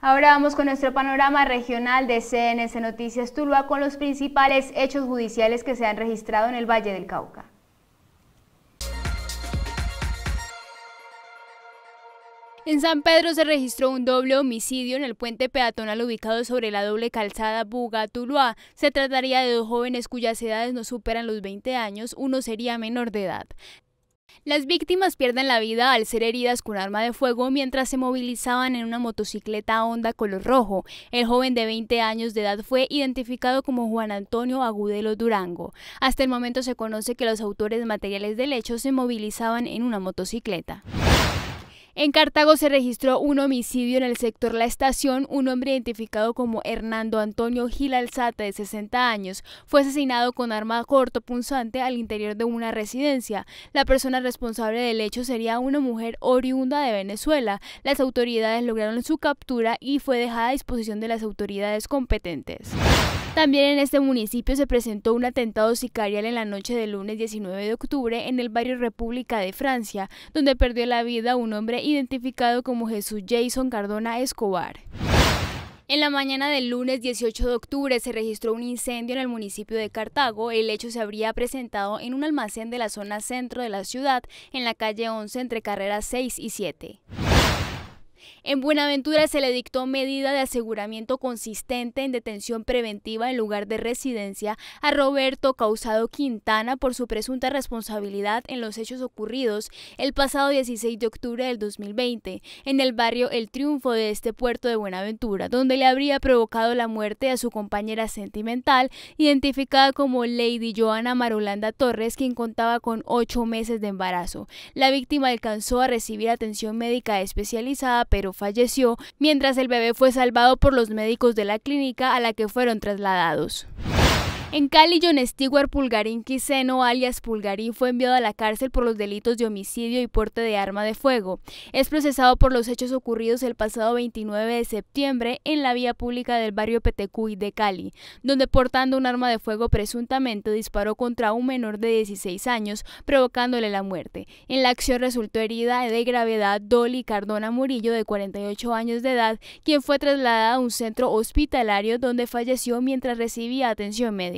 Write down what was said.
Ahora vamos con nuestro panorama regional de CNS Noticias Tuluá con los principales hechos judiciales que se han registrado en el Valle del Cauca. En San Pedro se registró un doble homicidio en el puente peatonal ubicado sobre la doble calzada Buga-Tuluá. Se trataría de dos jóvenes cuyas edades no superan los 20 años, uno sería menor de edad. Las víctimas pierden la vida al ser heridas con arma de fuego mientras se movilizaban en una motocicleta Honda color rojo. El joven de 20 años de edad fue identificado como Juan Antonio Agudelo Durango. Hasta el momento se conoce que los autores materiales del hecho se movilizaban en una motocicleta. En Cartago se registró un homicidio en el sector La Estación. Un hombre identificado como Hernando Antonio Gil Alzate, de 60 años, fue asesinado con arma corto punzante al interior de una residencia. La persona responsable del hecho sería una mujer oriunda de Venezuela. Las autoridades lograron su captura y fue dejada a disposición de las autoridades competentes. También en este municipio se presentó un atentado sicarial en la noche del lunes 19 de octubre en el barrio República de Francia, donde perdió la vida un hombre identificado como Jesús Jason Cardona Escobar. En la mañana del lunes 18 de octubre se registró un incendio en el municipio de Cartago. El hecho se habría presentado en un almacén de la zona centro de la ciudad, en la calle 11 entre carreras 6 y 7. En Buenaventura se le dictó medida de aseguramiento consistente en detención preventiva en lugar de residencia a Roberto Causado Quintana por su presunta responsabilidad en los hechos ocurridos el pasado 16 de octubre del 2020 en el barrio El Triunfo de este puerto de Buenaventura, donde le habría provocado la muerte a su compañera sentimental, identificada como Lady Joana Marulanda Torres, quien contaba con ocho meses de embarazo. La víctima alcanzó a recibir atención médica especializada, pero falleció, mientras el bebé fue salvado por los médicos de la clínica a la que fueron trasladados. En Cali, John Stewart Pulgarín Quiseno, alias Pulgarín, fue enviado a la cárcel por los delitos de homicidio y porte de arma de fuego. Es procesado por los hechos ocurridos el pasado 29 de septiembre en la vía pública del barrio Petecuy de Cali, donde portando un arma de fuego presuntamente disparó contra un menor de 16 años, provocándole la muerte. En la acción resultó herida de gravedad Dolly Cardona Murillo, de 48 años de edad, quien fue trasladada a un centro hospitalario donde falleció mientras recibía atención médica.